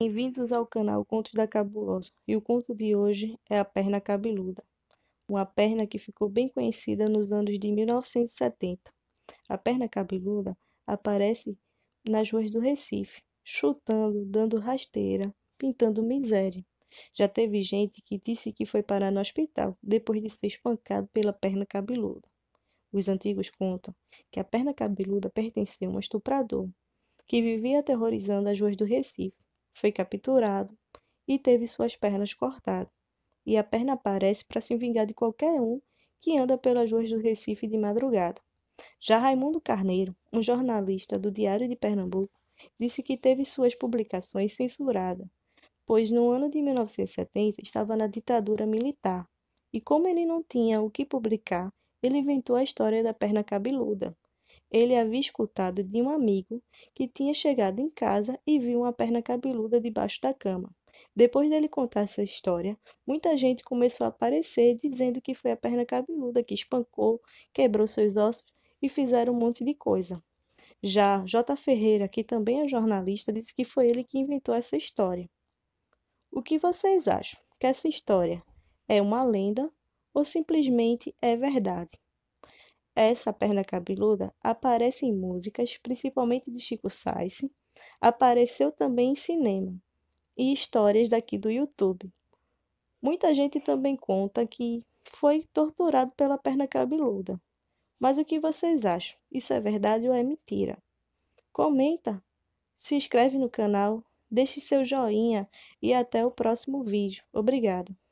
Bem-vindos ao canal Contos da Cabulosa e o conto de hoje é a perna cabeluda, uma perna que ficou bem conhecida nos anos de 1970. A perna cabeluda aparece nas ruas do Recife, chutando, dando rasteira, pintando miséria. Já teve gente que disse que foi parar no hospital depois de ser espancado pela perna cabeluda. Os antigos contam que a perna cabeluda pertenceu a um estuprador que vivia aterrorizando as ruas do Recife foi capturado e teve suas pernas cortadas. E a perna aparece para se vingar de qualquer um que anda pelas ruas do Recife de madrugada. Já Raimundo Carneiro, um jornalista do Diário de Pernambuco, disse que teve suas publicações censuradas, pois no ano de 1970 estava na ditadura militar, e como ele não tinha o que publicar, ele inventou a história da perna cabeluda, ele havia escutado de um amigo que tinha chegado em casa e viu uma perna cabeluda debaixo da cama. Depois dele contar essa história, muita gente começou a aparecer dizendo que foi a perna cabeluda que espancou, quebrou seus ossos e fizeram um monte de coisa. Já J. Ferreira, que também é jornalista, disse que foi ele que inventou essa história. O que vocês acham? Que essa história é uma lenda ou simplesmente é verdade? Essa perna cabeluda aparece em músicas, principalmente de Chico Sainz, apareceu também em cinema e histórias daqui do YouTube. Muita gente também conta que foi torturado pela perna cabeluda. Mas o que vocês acham? Isso é verdade ou é mentira? Comenta, se inscreve no canal, deixe seu joinha e até o próximo vídeo. Obrigada!